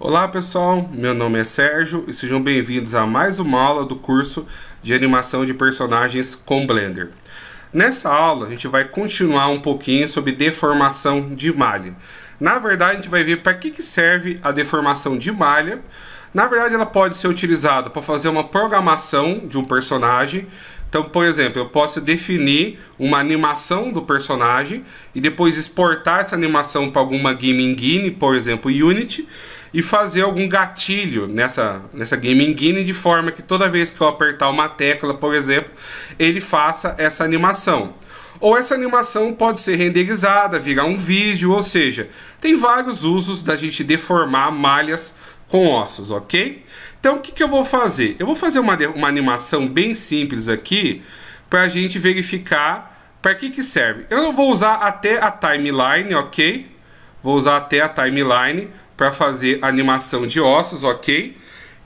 Olá pessoal, meu nome é Sérgio e sejam bem-vindos a mais uma aula do curso de animação de personagens com Blender. Nessa aula a gente vai continuar um pouquinho sobre deformação de malha. Na verdade a gente vai ver para que, que serve a deformação de malha. Na verdade ela pode ser utilizada para fazer uma programação de um personagem então, por exemplo, eu posso definir uma animação do personagem e depois exportar essa animação para alguma game engine, por exemplo, Unity e fazer algum gatilho nessa, nessa game engine de forma que toda vez que eu apertar uma tecla, por exemplo, ele faça essa animação. Ou essa animação pode ser renderizada, virar um vídeo, ou seja, tem vários usos da gente deformar malhas com ossos, ok? Então o que, que eu vou fazer? Eu vou fazer uma, uma animação bem simples aqui para a gente verificar para que, que serve. Eu vou usar até a timeline, ok? Vou usar até a timeline para fazer animação de ossos, ok?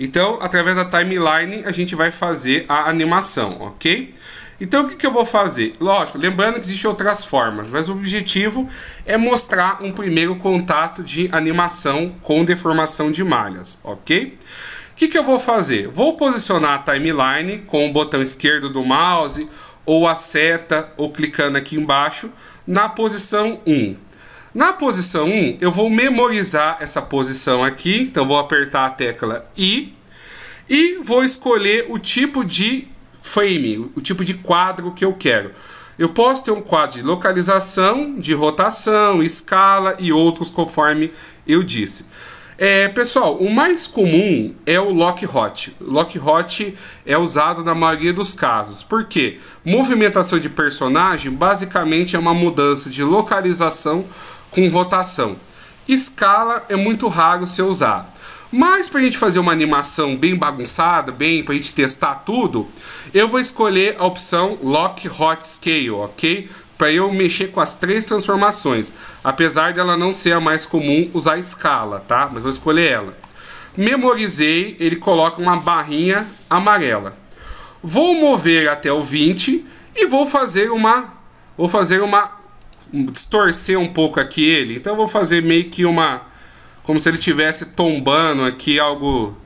Então, através da timeline, a gente vai fazer a animação, ok? Então, o que, que eu vou fazer? Lógico, lembrando que existem outras formas, mas o objetivo é mostrar um primeiro contato de animação com deformação de malhas, ok? O que, que eu vou fazer? Vou posicionar a timeline com o botão esquerdo do mouse, ou a seta, ou clicando aqui embaixo, na posição 1. Na posição 1, eu vou memorizar essa posição aqui, então vou apertar a tecla I e vou escolher o tipo de frame, o tipo de quadro que eu quero. Eu posso ter um quadro de localização, de rotação, escala e outros conforme eu disse. É, pessoal, o mais comum é o lock hot. Lock hot é usado na maioria dos casos. Por quê? Movimentação de personagem basicamente é uma mudança de localização com rotação. Escala é muito raro ser usado. Mas para a gente fazer uma animação bem bagunçada, bem para a gente testar tudo, eu vou escolher a opção Lock Hot Scale, ok? Para eu mexer com as três transformações, apesar dela não ser a mais comum usar escala, tá? Mas vou escolher ela. Memorizei, ele coloca uma barrinha amarela. Vou mover até o 20 e vou fazer uma, vou fazer uma distorcer um pouco aqui ele. Então eu vou fazer meio que uma como se ele tivesse tombando aqui algo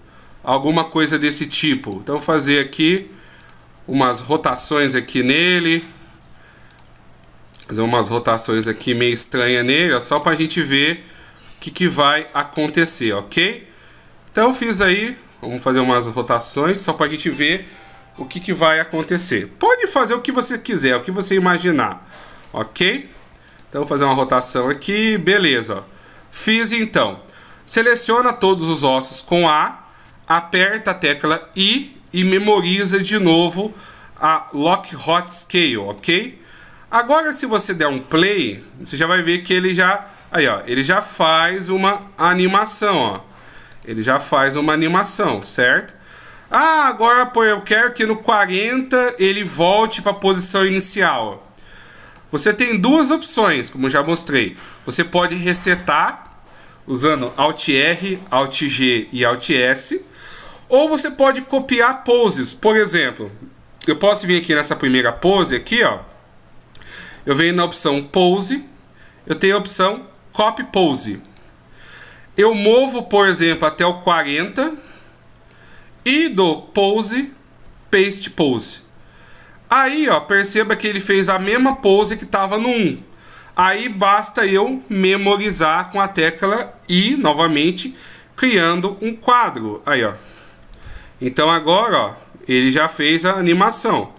alguma coisa desse tipo. Então fazer aqui umas rotações aqui nele. Fazer umas rotações aqui meio estranha nele, ó, só pra gente ver o que, que vai acontecer, ok? Então fiz aí, vamos fazer umas rotações só para a gente ver o que, que vai acontecer. Pode fazer o que você quiser, o que você imaginar, ok? Então vou fazer uma rotação aqui, beleza. Fiz então. Seleciona todos os ossos com A, aperta a tecla I e memoriza de novo a Lock Hot Scale, ok? Agora se você der um play, você já vai ver que ele já... Aí, ó, ele já faz uma animação, ó. Ele já faz uma animação, certo? Ah, agora pô, eu quero que no 40 ele volte para a posição inicial. Você tem duas opções, como já mostrei. Você pode resetar usando Alt R, Alt G e Alt S, ou você pode copiar poses. Por exemplo, eu posso vir aqui nessa primeira pose aqui, ó. Eu venho na opção pose, eu tenho a opção copy pose. Eu movo, por exemplo, até o 40 e dou pose, paste pose. Aí, ó, perceba que ele fez a mesma pose que estava no 1. Aí basta eu memorizar com a tecla I, novamente, criando um quadro. Aí, ó. Então agora, ó, ele já fez a animação.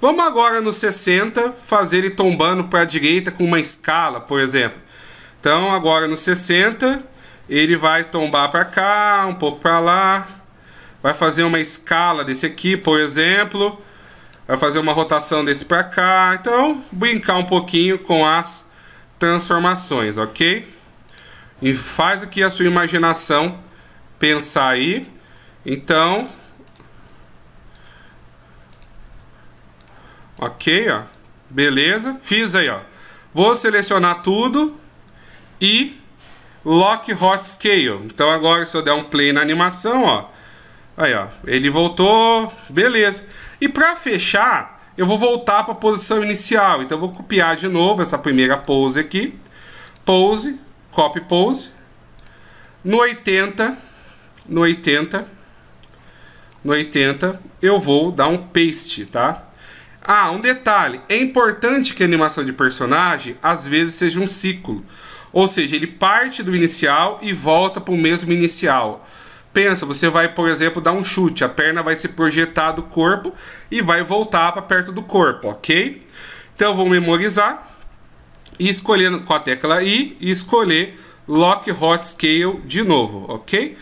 Vamos agora no 60 fazer ele tombando para a direita com uma escala, por exemplo. Então agora no 60 ele vai tombar para cá, um pouco para lá. Vai fazer uma escala desse aqui, por exemplo. Vai fazer uma rotação desse para cá. Então, brincar um pouquinho com as transformações, ok? E faz o que a sua imaginação pensar aí. Então, ok, ó. Beleza, fiz aí, ó. Vou selecionar tudo e lock hot scale. Então agora se eu der um play na animação, ó, Aí, ó. Ele voltou. Beleza. E para fechar, eu vou voltar para a posição inicial. Então, eu vou copiar de novo essa primeira pose aqui. Pose. Copy pose. No 80. No 80. No 80, eu vou dar um paste, tá? Ah, um detalhe. É importante que a animação de personagem, às vezes, seja um ciclo. Ou seja, ele parte do inicial e volta para o mesmo inicial. Pensa, você vai, por exemplo, dar um chute, a perna vai se projetar do corpo e vai voltar para perto do corpo, ok? Então vou memorizar e escolher com a tecla I e escolher Lock Hot Scale de novo, ok?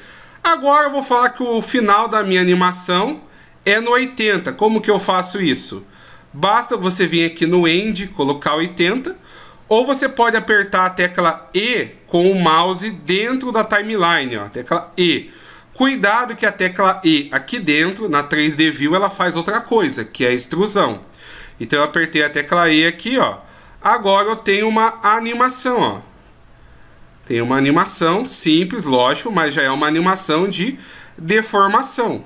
Agora eu vou falar que o final da minha animação é no 80. Como que eu faço isso? Basta você vir aqui no End, colocar 80, ou você pode apertar a tecla E com o mouse dentro da timeline, ó, tecla E. Cuidado que a tecla E aqui dentro, na 3D View, ela faz outra coisa, que é a extrusão. Então eu apertei a tecla E aqui, ó. Agora eu tenho uma animação, ó. Tem uma animação simples, lógico, mas já é uma animação de deformação.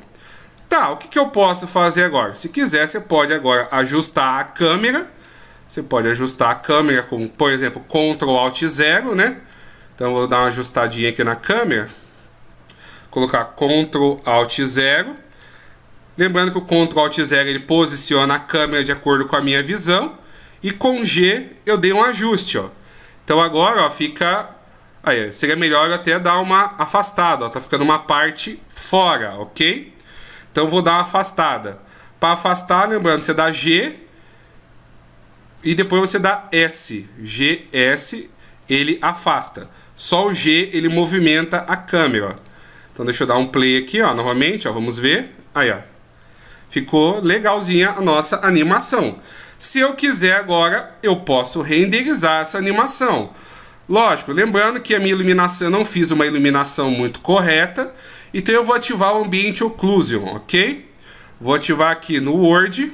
Tá, o que, que eu posso fazer agora? Se quiser, você pode agora ajustar a câmera. Você pode ajustar a câmera com, por exemplo, Ctrl Alt 0, né? Então vou dar uma ajustadinha aqui na câmera colocar Ctrl Alt 0. Lembrando que o Ctrl Alt 0 ele posiciona a câmera de acordo com a minha visão. E com G eu dei um ajuste, ó. Então agora, ó, fica... Aí, seria melhor até dar uma afastada, ó. Tá ficando uma parte fora, ok? Então vou dar uma afastada. Para afastar, lembrando, você dá G e depois você dá S. G S ele afasta. Só o G, ele movimenta a câmera, ó. Então deixa eu dar um play aqui, ó, novamente, ó, vamos ver. Aí, ó. Ficou legalzinha a nossa animação. Se eu quiser agora, eu posso renderizar essa animação. Lógico, lembrando que a minha iluminação, eu não fiz uma iluminação muito correta, então eu vou ativar o ambiente occlusion, ok? Vou ativar aqui no Word,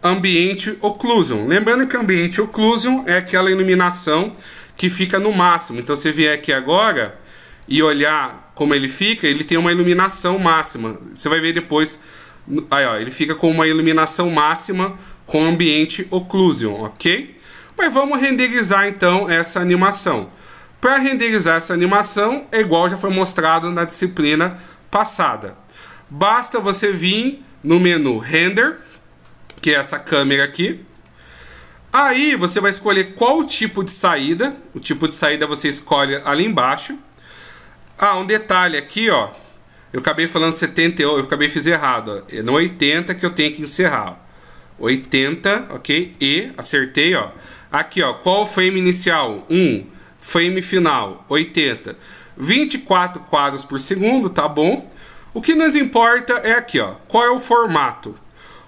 ambiente occlusion. Lembrando que ambiente occlusion é aquela iluminação que fica no máximo. Então, se vier aqui agora e olhar como ele fica, ele tem uma iluminação máxima. Você vai ver depois. Aí, ó, ele fica com uma iluminação máxima com ambiente occlusion, ok? Mas vamos renderizar então essa animação. Para renderizar essa animação, é igual já foi mostrado na disciplina passada. Basta você vir no menu Render, que é essa câmera aqui. Aí você vai escolher qual tipo de saída. O tipo de saída você escolhe ali embaixo. Ah, um detalhe aqui, ó. Eu acabei falando 78, eu acabei fiz errado. Ó. É no 80 que eu tenho que encerrar. 80, ok? E, acertei, ó. Aqui, ó. Qual o frame inicial? 1. Um. Frame final, 80. 24 quadros por segundo, tá bom? O que nos importa é aqui, ó. Qual é o formato?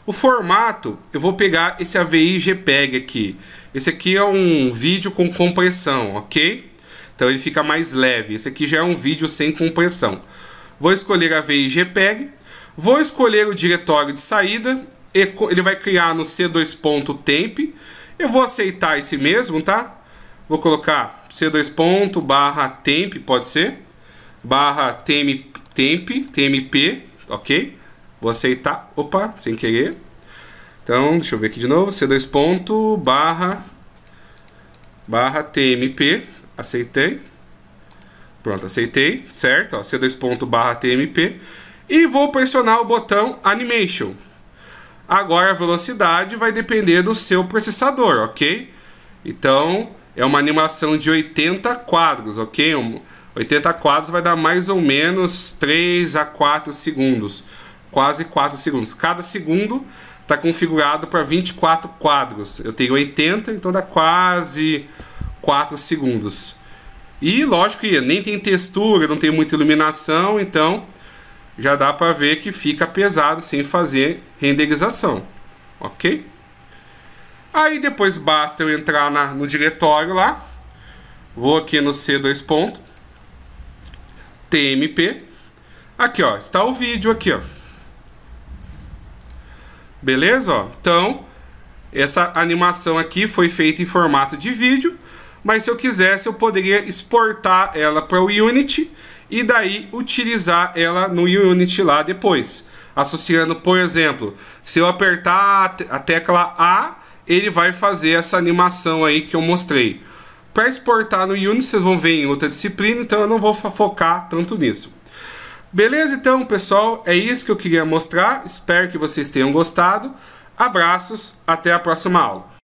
O formato, eu vou pegar esse AVI JPEG aqui. Esse aqui é um vídeo com compressão, ok? Então ele fica mais leve. Esse aqui já é um vídeo sem compressão. Vou escolher a VIGPEG. Vou escolher o diretório de saída. Ele vai criar no c2.temp. Eu vou aceitar esse mesmo, tá? Vou colocar c2 ponto barra temp, pode ser? Barra temp, temp, tmp, ok? Vou aceitar, opa, sem querer. Então, deixa eu ver aqui de novo, c2 ponto barra, barra tmp, aceitei. Pronto, aceitei, certo? C2 TMP. E vou pressionar o botão Animation. Agora a velocidade vai depender do seu processador, ok? Então, é uma animação de 80 quadros, ok? 80 quadros vai dar mais ou menos 3 a 4 segundos. Quase 4 segundos. Cada segundo está configurado para 24 quadros. Eu tenho 80, então dá quase 4 segundos. E lógico que nem tem textura, não tem muita iluminação, então já dá para ver que fica pesado sem fazer renderização, ok? Aí depois basta eu entrar na, no diretório lá, vou aqui no C2 ponto, TMP, aqui ó, está o vídeo aqui ó, beleza ó? Então essa animação aqui foi feita em formato de vídeo, mas se eu quisesse eu poderia exportar ela para o Unity e daí utilizar ela no Unity lá depois. Associando, por exemplo, se eu apertar a tecla A, ele vai fazer essa animação aí que eu mostrei. Para exportar no Unity, vocês vão ver em outra disciplina, então eu não vou focar tanto nisso. Beleza então, pessoal? É isso que eu queria mostrar. Espero que vocês tenham gostado. Abraços, até a próxima aula.